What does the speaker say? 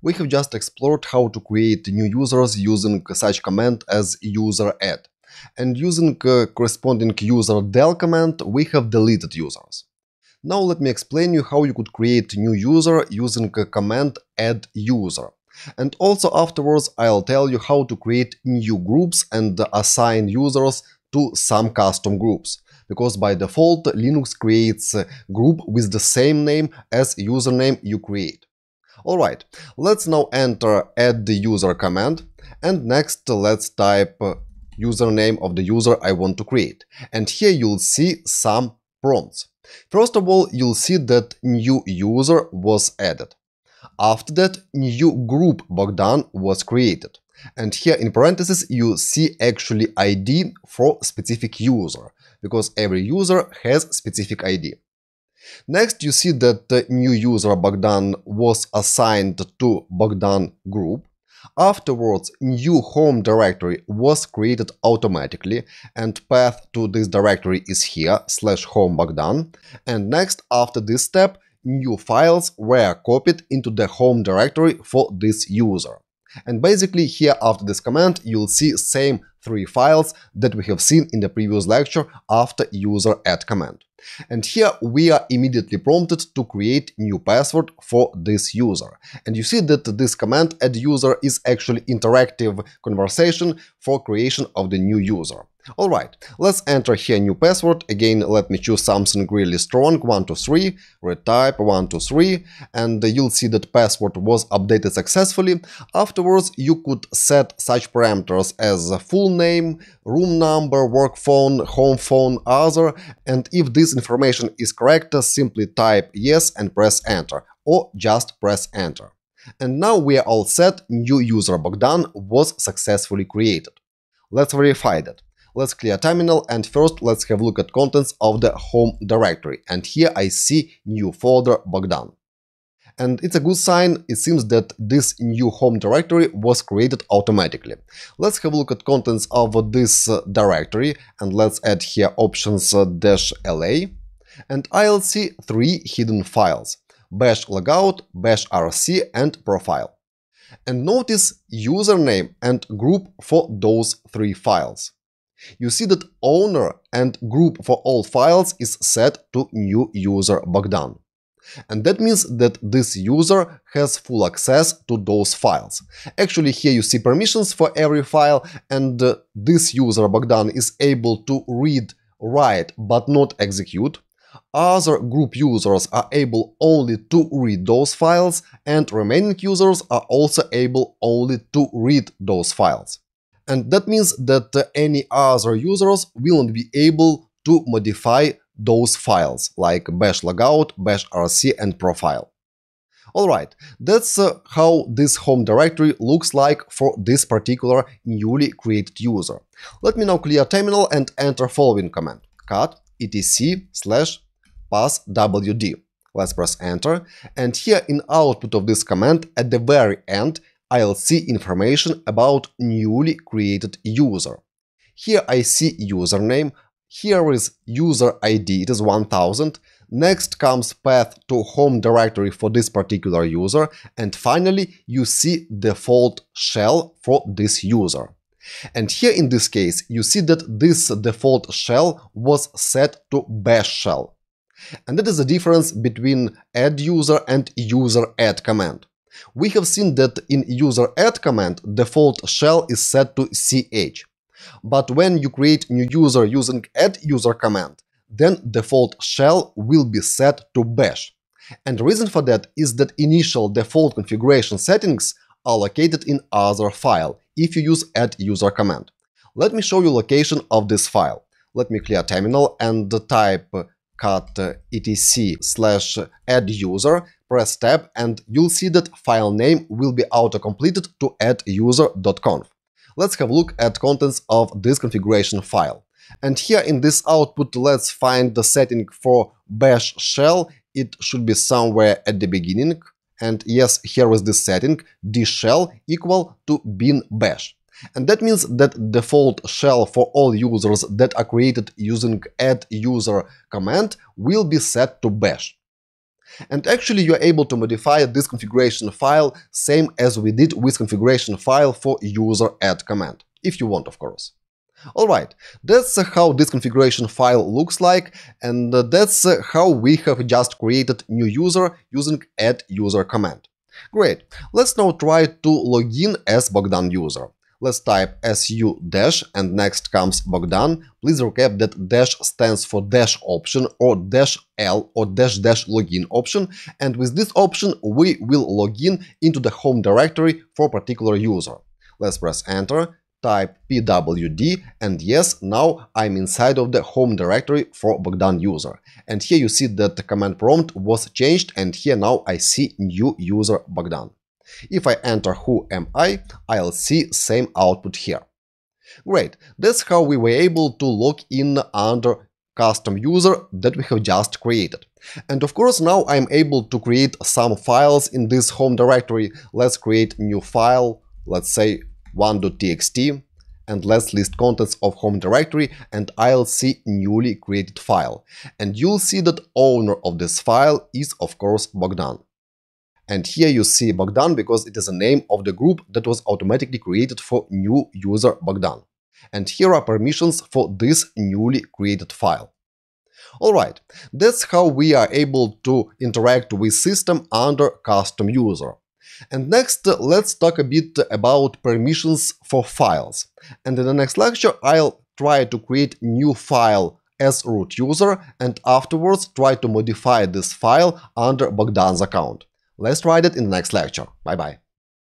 We have just explored how to create new users using such command as user add. And using uh, corresponding user del command, we have deleted users. Now let me explain you how you could create new user using a command add user. And also afterwards I'll tell you how to create new groups and assign users to some custom groups. Because by default Linux creates a group with the same name as username you create. Alright, let's now enter add the user command and next let's type username of the user I want to create. And here you'll see some prompts. First of all, you'll see that new user was added. After that, new group Bogdan was created. And here in parentheses, you see actually ID for specific user, because every user has specific ID. Next, you see that the new user Bogdan was assigned to Bogdan group. Afterwards, new home directory was created automatically and path to this directory is here, slash home Bogdan. And next, after this step, new files were copied into the home directory for this user. And basically here after this command you'll see same three files that we have seen in the previous lecture after user add command. And here we are immediately prompted to create new password for this user. And you see that this command add user is actually interactive conversation for creation of the new user. Alright, let's enter here new password, again let me choose something really strong, 123, retype 123, and you'll see that password was updated successfully. Afterwards you could set such parameters as full name, room number, work phone, home phone, other, and if this information is correct, simply type yes and press enter, or just press enter. And now we are all set, new user Bogdan was successfully created. Let's verify that. Let's clear terminal and first let's have a look at contents of the home directory. And here I see new folder Bogdan. And it's a good sign, it seems that this new home directory was created automatically. Let's have a look at contents of this uh, directory and let's add here options-la. Uh, and I'll see three hidden files bash logout, bash rc and profile. And notice username and group for those three files. You see that owner and group for all files is set to new user Bogdan. And that means that this user has full access to those files. Actually, here you see permissions for every file, and uh, this user Bogdan is able to read, write, but not execute. Other group users are able only to read those files, and remaining users are also able only to read those files. And that means that uh, any other users will not be able to modify those files like bash logout, bash rc and profile. Alright, that's uh, how this home directory looks like for this particular newly created user. Let me now clear terminal and enter following command cat etc slash passwd. Let's press enter, and here in output of this command at the very end I'll see information about newly created user. Here I see username, here is user ID, it is 1000, next comes path to home directory for this particular user, and finally you see default shell for this user. And here in this case, you see that this default shell was set to bash shell. And that is the difference between add user and user add command. We have seen that in user add command, default shell is set to ch. But when you create new user using add user command, then default shell will be set to bash. And reason for that is that initial default configuration settings are located in other file if you use add user command. Let me show you location of this file. Let me clear terminal and type Cut etc slash add user, press tab and you'll see that file name will be auto-completed to adduser.conf. Let's have a look at contents of this configuration file. And here in this output, let's find the setting for bash shell. It should be somewhere at the beginning. And yes, here is the setting, shell equal to bin bash. And that means that default shell for all users that are created using add user command will be set to bash. And actually you are able to modify this configuration file same as we did with configuration file for user add command, if you want of course. Alright, that's how this configuration file looks like, and that's how we have just created new user using add user command. Great, let's now try to login as Bogdan user. Let's type su dash and next comes Bogdan. Please recap that dash stands for dash option or dash L or dash dash login option and with this option we will login into the home directory for particular user. Let's press enter, type pwd and yes, now I'm inside of the home directory for Bogdan user. And here you see that the command prompt was changed and here now I see new user Bogdan. If I enter who am I, I'll see same output here. Great, that's how we were able to log in under custom user that we have just created. And of course now I'm able to create some files in this home directory. Let's create new file, let's say 1.txt and let's list contents of home directory and I'll see newly created file. And you'll see that owner of this file is of course Bogdan. And here you see Bogdan because it is a name of the group that was automatically created for new user Bogdan. And here are permissions for this newly created file. Alright, that's how we are able to interact with system under custom user. And next, let's talk a bit about permissions for files. And in the next lecture, I'll try to create new file as root user and afterwards try to modify this file under Bogdan's account. Let's try that in the next lecture. Bye bye.